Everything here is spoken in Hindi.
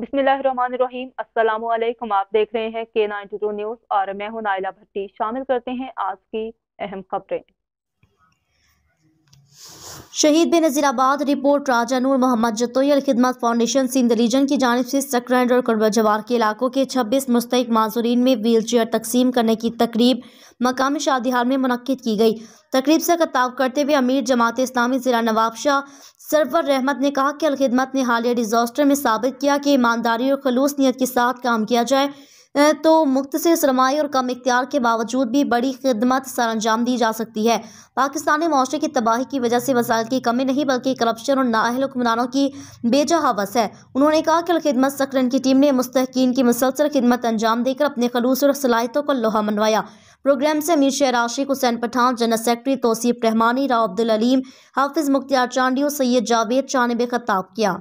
बिस्मिल्लाहिर्रहमानिर्रहीम अस्सलाम वालेकुम आप देख रहे हैं के नाइन्टी टू न्यूज़ और मैं हूं नाइला भट्टी शामिल करते हैं आज की अहम खबरें शहीद बेनजीराबाद रिपोर्ट राजा नूर मोहम्मद जतोई खिदमत फाउंडेशन सिंध रीजन की जानब से सकरैंड और करबा जवार के इलाकों के 26 मुस्तक माजूरीन में व्हील चेयर तकसीम करने की तकरीब मकामी शादी हाल में मनद की गई तकरीब से खताब करते हुए अमीर जमात इस्लामी ज़िला नवाबशाह सरवर रहमत ने कहा कि अलखिदमत ने हालिया डिज़ास्टर में साबित किया कि ईमानदारी और खलूस नीयत के साथ काम किया जाए तो मुख्त से सरमाए और कम इख्तियार के बावजूद भी बड़ी खिदमत सर अंजाम दी जा सकती है पाकिस्तानी माशरे की तबाही की वजह से वसायल की कमी नहीं बल्कि करप्शन और नाहल हुक्मरानों की बेजा हवस है उन्होंने कहा कि अलखिदमत सकरन की टीम ने मुस्तकिन की मुसलसल खिदमत अंजाम देकर अपने खलूस और सलाहितों का लोहा मनवाया प्रोग्राम से अमीर आशिक हुसैन पठान जनरल सेक्रेटरी तोसीफ रहमानी राव अब्दुल अलीम हाफिज़ मुख्तियार चांडियो सैयद जावेद शाह ने भी किया